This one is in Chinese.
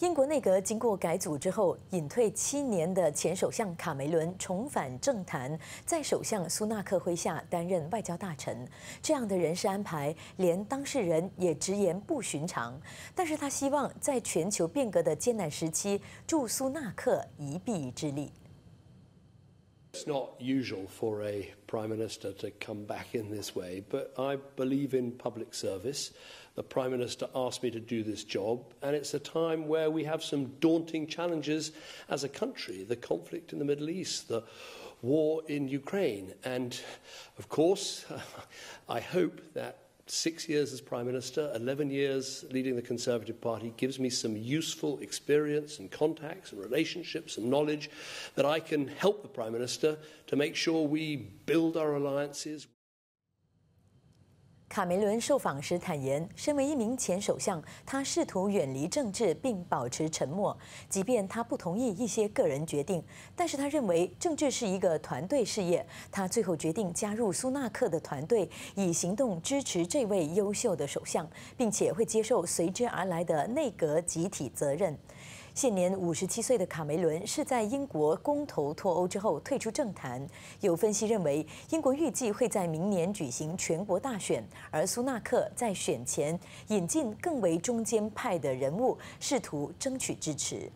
英国内阁经过改组之后，隐退七年的前首相卡梅伦重返政坛，在首相苏纳克麾下担任外交大臣。这样的人事安排，连当事人也直言不寻常。但是他希望在全球变革的艰难时期，助苏纳克一臂之力。it's not usual for a Prime Minister to come back in this way, but I believe in public service. The Prime Minister asked me to do this job, and it's a time where we have some daunting challenges as a country the conflict in the Middle East, the war in Ukraine. And of course, I hope that six years as Prime Minister, 11 years leading the Conservative Party, gives me some useful experience and contacts and relationships and knowledge that I can help the Prime Minister to make sure we build our alliances. 卡梅伦受访时坦言，身为一名前首相，他试图远离政治并保持沉默，即便他不同意一些个人决定。但是他认为政治是一个团队事业，他最后决定加入苏纳克的团队，以行动支持这位优秀的首相，并且会接受随之而来的内阁集体责任。现年五十七岁的卡梅伦是在英国公投脱欧之后退出政坛。有分析认为，英国预计会在明年举行全国大选，而苏纳克在选前引进更为中间派的人物，试图争取支持。